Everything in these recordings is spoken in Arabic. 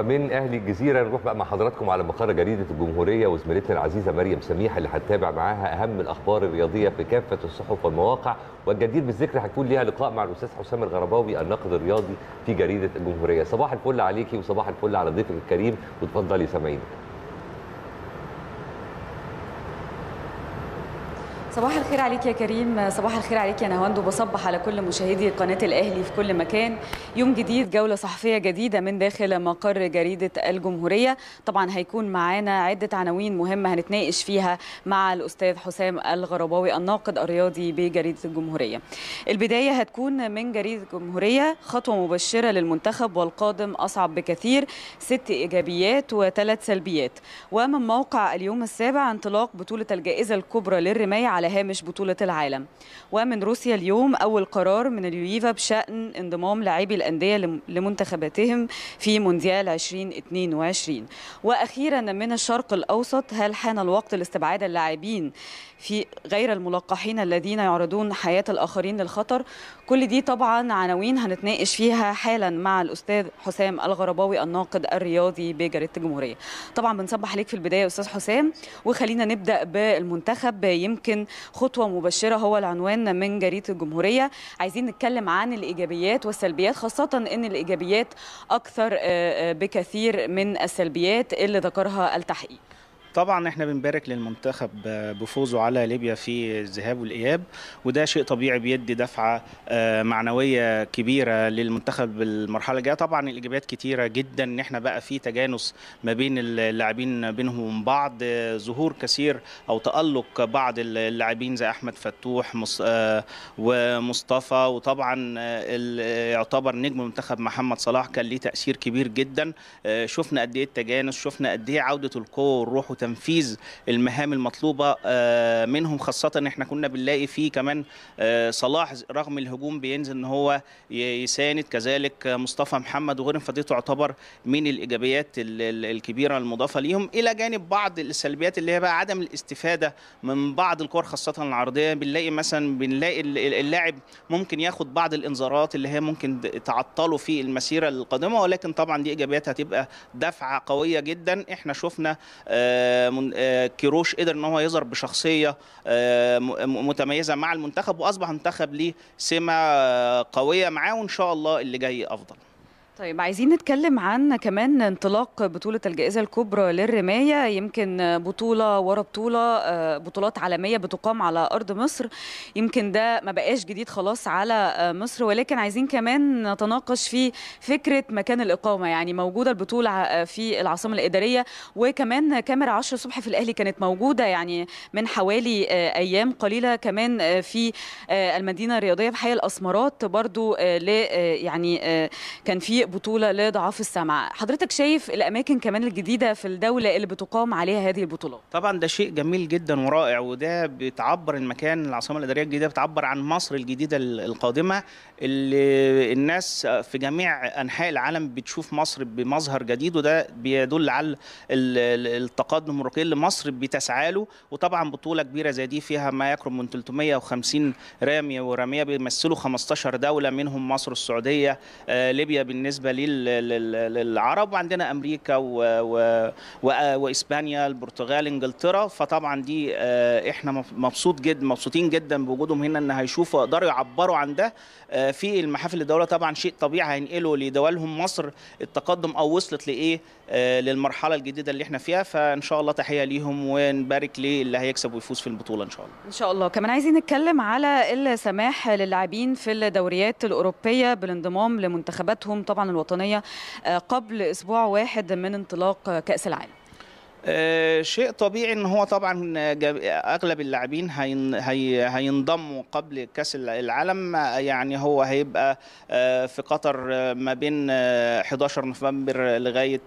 ومن اهل الجزيره نروح بقى مع حضراتكم على مقر جريده الجمهوريه وزميلتنا العزيزه مريم سميح اللي هتتابع معاها اهم الاخبار الرياضيه في كافه الصحف والمواقع والجدير بالذكر هيكون ليها لقاء مع الاستاذ حسام الغرباوي الناقد الرياضي في جريده الجمهوريه صباح الفل عليكي وصباح الفل على ضيفك الكريم وتفضلي سامعينك صباح الخير عليك يا كريم صباح الخير عليك يا نهاوند وبصبح على كل مشاهدي قناة الأهلي في كل مكان يوم جديد جولة صحفية جديدة من داخل مقر جريدة الجمهورية طبعا هيكون معانا عدة عناوين مهمة هنتناقش فيها مع الأستاذ حسام الغرباوي الناقد الرياضي بجريدة الجمهورية البداية هتكون من جريدة الجمهورية خطوة مبشرة للمنتخب والقادم أصعب بكثير ست إيجابيات وثلاث سلبيات ومن موقع اليوم السابع انطلاق بطولة الجائزة الكبرى للرماية على هامش بطولة العالم ومن روسيا اليوم أول قرار من اليويفا بشأن انضمام لاعبي الأندية لمنتخباتهم في مونديال 2022 وأخيرا من الشرق الأوسط هل حان الوقت لاستبعاد اللاعبين في غير الملقحين الذين يعرضون حياة الآخرين للخطر كل دي طبعا عناوين هنتناقش فيها حالا مع الأستاذ حسام الغرباوي الناقد الرياضي بجريدة الجمهورية طبعا بنصبح عليك في البداية أستاذ حسام وخلينا نبدأ بالمنتخب يمكن خطوه مبشره هو العنوان من جريده الجمهوريه عايزين نتكلم عن الايجابيات والسلبيات خاصه ان الايجابيات اكثر آه، آه، بكثير من السلبيات اللي ذكرها التحقيق طبعا احنا بنبارك للمنتخب بفوزه على ليبيا في الذهاب والاياب وده شيء طبيعي بيدي دفعه آه، معنويه كبيره للمنتخب المرحله الجايه طبعا الايجابيات كتيره جدا ان احنا بقى في تجانس ما بين اللاعبين بينهم بعض آه، ظهور كثير او تالق بعض اللاعبين زي احمد فتوح آه، ومصطفى وطبعا يعتبر نجم المنتخب محمد صلاح كان ليه تاثير كبير جدا شفنا قد ايه التجانس شفنا قد ايه عوده القوه والروح تنفيذ المهام المطلوبه آه، منهم خاصه ان احنا كنا بنلاقي فيه كمان آه، صلاح رغم الهجوم بينزل ان هو يساند كذلك مصطفى محمد وغيرهم فدي تعتبر من الايجابيات الكبيره المضافه ليهم الى جانب بعض السلبيات اللي هي بقى عدم الاستفاده من بعض الكور خاصه العرضيه بنلاقي مثلا بنلاقي اللاعب ممكن ياخد بعض الانذارات اللي هي ممكن تعطله في المسيره القادمه ولكن طبعا دي ايجابيات هتبقى دفعه قويه جدا احنا شفنا آه آه، آه، كيروش قدر ان هو يظهر بشخصيه آه، متميزه مع المنتخب واصبح منتخب ليه سمه قويه معاه وان شاء الله اللي جاي افضل طيب عايزين نتكلم عن كمان انطلاق بطولة الجائزة الكبرى للرماية يمكن بطولة ورا بطولة آه، بطولات عالمية بتقام على أرض مصر يمكن ده ما بقاش جديد خلاص على آه، مصر ولكن عايزين كمان نتناقش في فكرة مكان الإقامة يعني موجودة البطولة آه، في العاصمة الإدارية وكمان كاميرا 10 الصبح في الأهلي كانت موجودة يعني من حوالي أيام قليلة كمان في المدينة الرياضية بحي الأسمرات برضو يعني كان في بطوله لضعاف السمع حضرتك شايف الاماكن كمان الجديده في الدوله اللي بتقام عليها هذه البطولات طبعا ده شيء جميل جدا ورائع وده بتعبر المكان العاصمه الاداريه الجديده بتعبر عن مصر الجديده القادمه اللي الناس في جميع انحاء العالم بتشوف مصر بمظهر جديد وده بيدل على التقدم الرقي اللي مصر بتسعى له وطبعا بطوله كبيره زي دي فيها ما يقرب من 350 راميه وراميه بيمثلوا 15 دوله منهم مصر السعوديه آه، ليبيا بالنسبه بالنسبه للعرب وعندنا امريكا واسبانيا البرتغال انجلترا فطبعا دي آه، احنا مبسوط جدا مبسوطين جدا بوجودهم هنا ان هيشوفوا يقدروا يعبروا عن ده آه، في المحافل الدوله طبعا شيء طبيعي هينقلوا لدولهم مصر التقدم او وصلت لايه آه، للمرحله الجديده اللي احنا فيها فان شاء الله تحيه ليهم ونبارك للي هيكسب ويفوز في البطوله ان شاء الله ان شاء الله كمان عايزين نتكلم على السماح للاعبين في الدوريات الاوروبيه بالانضمام لمنتخباتهم طبعا الوطنيه آه، قبل اسبوع واحد من انطلاق كاس العالم آه، شيء طبيعي ان هو طبعا اغلب اللاعبين هينضموا قبل كاس العالم يعني هو هيبقى آه، في قطر آه، ما بين 11 نوفمبر لغايه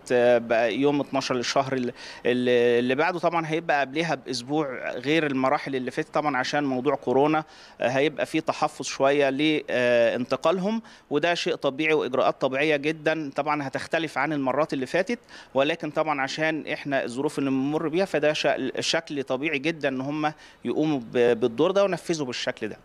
يوم 12 الشهر اللي بعده طبعا هيبقى قبلها باسبوع غير المراحل اللي فاتت طبعا عشان موضوع كورونا هيبقى في تحفظ شويه لانتقالهم وده شيء طبيعي واجراءات طبيعيه جدا طبعا هتختلف عن المرات اللي فاتت ولكن طبعا عشان احنا الظروف اللي بنمر بيها فده شكل طبيعي جدا ان هم يقوموا بالدور ده ونفذوا بالشكل ده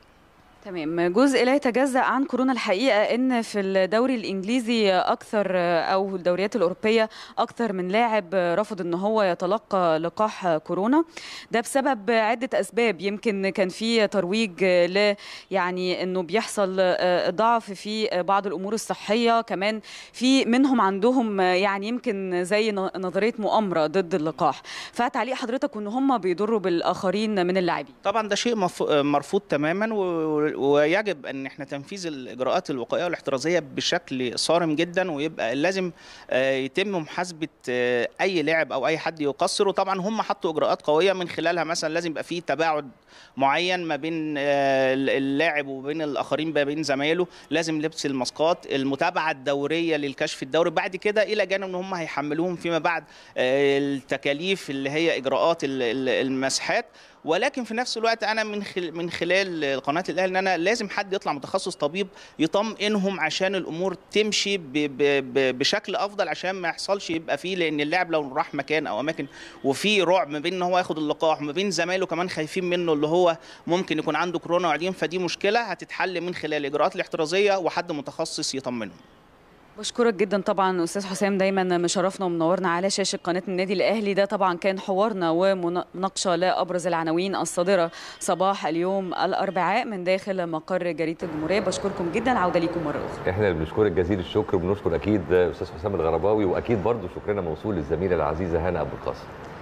تمام جزء لا يتجزأ عن كورونا الحقيقة أن في الدوري الإنجليزي أكثر أو الدوريات الأوروبية أكثر من لاعب رفض أن هو يتلقى لقاح كورونا ده بسبب عدة أسباب يمكن كان في ترويج ل يعني أنه بيحصل ضعف في بعض الأمور الصحية كمان في منهم عندهم يعني يمكن زي نظرية مؤامرة ضد اللقاح فتعليق حضرتك أن هم بيضروا بالآخرين من اللاعبين طبعا ده شيء مرفوض تماما و ويجب ان احنا تنفيذ الاجراءات الوقائيه والاحترازيه بشكل صارم جدا ويبقى لازم آه، يتم محاسبه آه، اي لاعب او اي حد يقصر وطبعا هم حطوا اجراءات قويه من خلالها مثلا لازم يبقى في تباعد معين ما بين آه، اللاعب وبين الاخرين ما بين زمايله لازم لبس الماسكات المتابعه الدوريه للكشف الدوري بعد كده الى جانب ان هم هيحملوهم فيما بعد التكاليف اللي هي اجراءات المسحات ولكن في نفس الوقت انا من من خلال قناه الاهلي ان انا لازم حد يطلع متخصص طبيب يطمئنهم عشان الامور تمشي بـ بـ بـ بشكل افضل عشان ما يحصلش يبقى فيه لان اللاعب لو راح مكان او اماكن وفي رعب ما بين ان هو ياخد اللقاح وما بين زمايله كمان خايفين منه اللي هو ممكن يكون عنده كورونا وقاعدين فدي مشكله هتتحل من خلال الاجراءات الاحترازيه وحد متخصص يطمنهم بشكرك جدا طبعا استاذ حسام دايما مشرفنا ومنورنا على شاشه قناه النادي الاهلي ده طبعا كان حوارنا ومناقشه لابرز العناوين الصادره صباح اليوم الاربعاء من داخل مقر جريده الجمهوريه بشكركم جدا عوده ليكم مره اخرى احنا اللي بنشكرك جزيل الشكر وبنشكر اكيد استاذ حسام الغرباوي واكيد برضو شكرنا موصول للزميله العزيزه هنا ابو القاسم